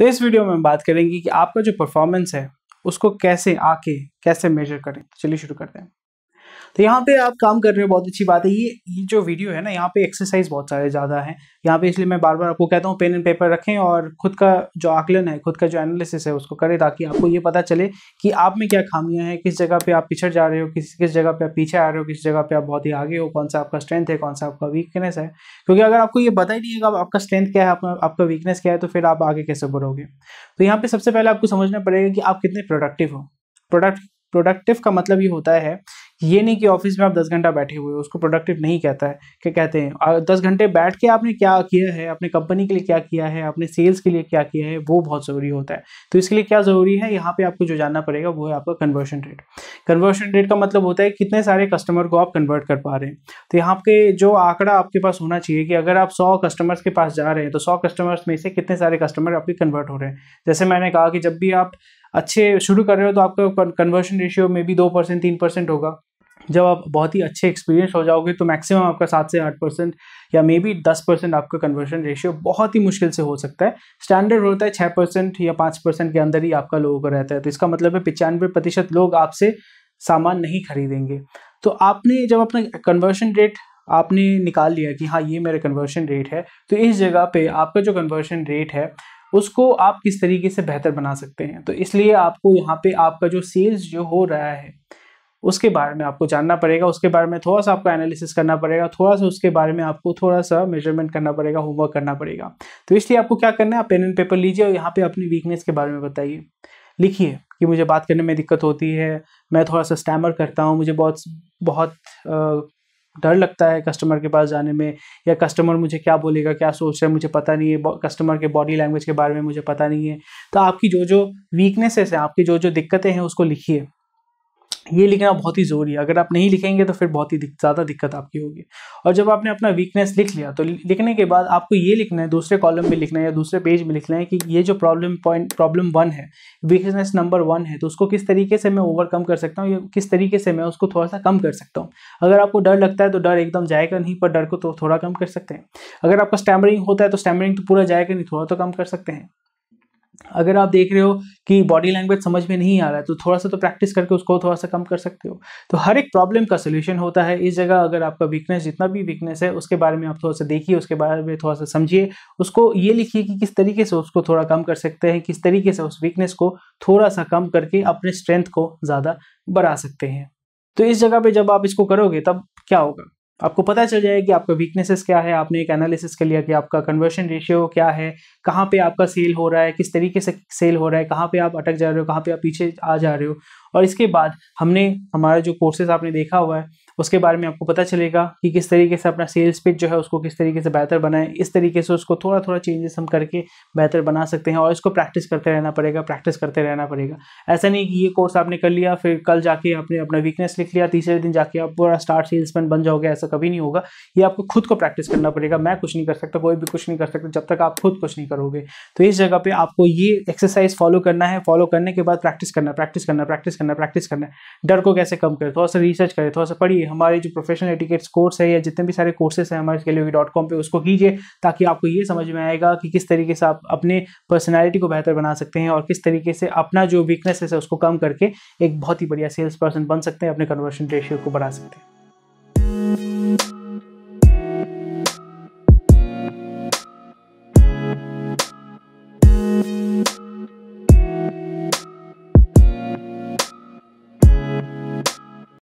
तो इस वीडियो में हम बात करेंगे कि आपका जो परफॉर्मेंस है उसको कैसे आके कैसे मेजर करें तो चलिए शुरू करते हैं तो यहाँ पे आप काम कर रहे हो बहुत अच्छी बात है ये ये जो वीडियो है ना यहाँ पे एक्सरसाइज बहुत सारे ज़्यादा है यहाँ पे इसलिए मैं बार बार आपको कहता हूँ पेन एंड पेपर रखें और खुद का जो आकलन है खुद का जो एनालिसिस है उसको करें ताकि आपको ये पता चले कि आप में क्या खामियाँ हैं किस जगह पर आप पिछड़ जा रहे हो किस किस जगह पर आप पीछे आ रहे हो किस जगह पर आप बहुत ही आगे हो कौन सा आपका स्ट्रेंथ है कौन सा आपका वीकनेस है क्योंकि अगर आपको ये पता ही नहीं है आपका स्ट्रेंथ क्या है आपका वीकनेस क्या है तो फिर आप आगे कैसे बढ़ोगे तो यहाँ पर सबसे पहले आपको समझना पड़ेगा कि आप कितने प्रोडक्टिव हो प्रोडक्ट प्रोडक्टिव का मतलब ये होता है ये नहीं कि ऑफिस में आप दस घंटा बैठे हुए उसको प्रोडक्टिव नहीं कहता है क्या कहते हैं दस घंटे बैठ के आपने क्या किया है अपने कंपनी के लिए क्या किया है अपने सेल्स के लिए क्या किया है वो बहुत ज़रूरी होता है तो इसके लिए क्या ज़रूरी है यहाँ पे आपको जो जानना पड़ेगा वो है आपका कन्वर्शन रेट कन्वर्शन रेट का मतलब होता है कितने सारे कस्टमर को आप कन्वर्ट कर पा रहे हैं तो यहाँ पे जो आंकड़ा आपके पास होना चाहिए कि अगर आप सौ कस्टमर्स के पास जा रहे हैं तो सौ कस्टमर्स में से कितने सारे कस्टमर आपके कन्वर्ट हो रहे हैं जैसे मैंने कहा कि जब भी आप अच्छे शुरू कर रहे हो तो आपका कन्वर्शन रेशियो में भी दो परसेंट तीन परसेंट होगा जब आप बहुत ही अच्छे एक्सपीरियंस हो जाओगे तो मैक्सिमम आपका सात से आठ परसेंट या मे बी दस परसेंट आपका कन्वर्शन रेशियो बहुत ही मुश्किल से हो सकता है स्टैंडर्ड होता है छः परसेंट या पाँच परसेंट के अंदर ही आपका लोगों का रहता है तो इसका मतलब है पचानवे प्रतिशत लोग आपसे सामान नहीं खरीदेंगे तो आपने जब अपना कन्वर्शन रेट आपने निकाल लिया कि हाँ ये मेरा कन्वर्शन रेट है तो इस जगह पे आपका जो कन्वर्शन रेट है उसको आप किस तरीके से बेहतर बना सकते हैं तो इसलिए आपको यहाँ पे आपका जो सेल्स जो हो रहा है उसके बारे में आपको जानना पड़ेगा उसके बारे में थोड़ा सा आपको एनालिसिस करना पड़ेगा थोड़ा सा उसके बारे में आपको थोड़ा सा मेजरमेंट करना पड़ेगा होमवर्क करना पड़ेगा तो इसलिए आपको क्या करना है आप पेन एंड पेपर लीजिए और यहाँ पे अपनी वीकनेस के बारे में बताइए लिखिए कि मुझे बात करने में दिक्कत होती है मैं थोड़ा सा स्टैमर करता हूँ मुझे बहुत बहुत डर लगता है कस्टमर के पास जाने में या कस्टमर मुझे क्या बोलेगा क्या सोच रहा है मुझे पता नहीं है कस्टमर के बॉडी लैंग्वेज के बारे में मुझे पता नहीं है तो आपकी जो जो वीकनेसेस हैं आपकी जो जो दिक्कतें हैं उसको लिखिए ये लिखना बहुत ही ज़रूरी है अगर आप नहीं लिखेंगे तो फिर बहुत ही दिक, ज़्यादा दिक्कत आपकी होगी और जब आपने अपना वीकनेस लिख लिया तो लिखने के बाद आपको ये लिखना है दूसरे कॉलम में लिखना है या दूसरे पेज में लिखना है कि ये जो प्रॉब्लम पॉइंट प्रॉब्लम वन है वीकनेस नंबर वन है तो उसको किस तरीके से मैं ओवरकम कर सकता हूँ या किस तरीके से मैं उसको थोड़ा सा कम कर सकता हूँ अगर आपको डर लगता है तो डर एकदम जाएगा नहीं पर डर को तो थोड़ा कम कर सकते हैं अगर आपका स्टैमरिंग होता है तो स्टैमरिंग तो पूरा जाएगा नहीं थोड़ा तो कम कर सकते हैं अगर आप देख रहे हो कि बॉडी लैंग्वेज समझ में नहीं आ रहा है तो थोड़ा सा तो प्रैक्टिस करके उसको थोड़ा सा कम कर सकते हो तो हर एक प्रॉब्लम का सोल्यूशन होता है इस जगह अगर आपका वीकनेस जितना भी वीकनेस है उसके बारे में आप थोड़ा सा देखिए उसके बारे में थोड़ा सा समझिए उसको ये लिखिए कि किस तरीके से उसको थोड़ा कम कर सकते हैं किस तरीके से उस वीकनेस को थोड़ा सा कम करके अपने स्ट्रेंथ को ज़्यादा बढ़ा सकते हैं तो इस जगह पर जब आप इसको करोगे तब क्या होगा आपको पता चल जाएगा कि आपका वीकनेसेस क्या है आपने एक एनालिसिस कर लिया कि आपका कन्वर्शन रेशियो क्या है कहाँ पे आपका सेल हो रहा है किस तरीके से सेल हो रहा है कहाँ पे आप अटक जा रहे हो कहाँ पे आप पीछे आ जा रहे हो और इसके बाद हमने हमारा जो कोर्सेज आपने देखा हुआ है उसके बारे में आपको पता चलेगा कि किस तरीके से अपना सेल्स पिच जो है उसको किस तरीके से बेहतर बनाएं इस तरीके से उसको थोड़ा थोड़ा चेंजेस हम करके बेहतर बना सकते हैं और इसको प्रैक्टिस करते रहना पड़ेगा प्रैक्टिस करते रहना पड़ेगा ऐसा नहीं कि ये कोर्स आपने कर लिया फिर कल जाके आपने अपना वीकनेस लिख लिया तीसरे दिन जाके आप पूरा स्टार सेल्समैन बन जाओगे ऐसा कभी नहीं होगा ये आपको खुद को प्रैक्टिस करना पड़ेगा मैं कुछ नहीं कर सकता कोई भी कुछ नहीं कर सकता जब तक आप खुद कुछ नहीं करोगे तो इस जगह पर आपको ये एक्सरसाइज फॉलो करना है फॉलो करने के बाद प्रैक्टिस करना प्रैक्टिस करना प्रैक्टिस करना प्रैक्टिस करना डर को कैसे कम करें थोड़ा सा रिसर्च करें थोड़ा सा पढ़िए हमारे जो प्रोफेशनल एटिकेट्स कोर्स है या जितने भी सारे कोर्सेस हैं हमारे स्केलियोगी डॉट कॉम पर उसको कीजिए ताकि आपको ये समझ में आएगा कि किस तरीके से आप अपने पर्सनैलिटी को बेहतर बना सकते हैं और किस तरीके से अपना जो वीकनेस है उसको कम करके एक बहुत ही बढ़िया सेल्स पर्सन बन सकते हैं अपने कन्वर्सन रेशियो को बढ़ा सकते हैं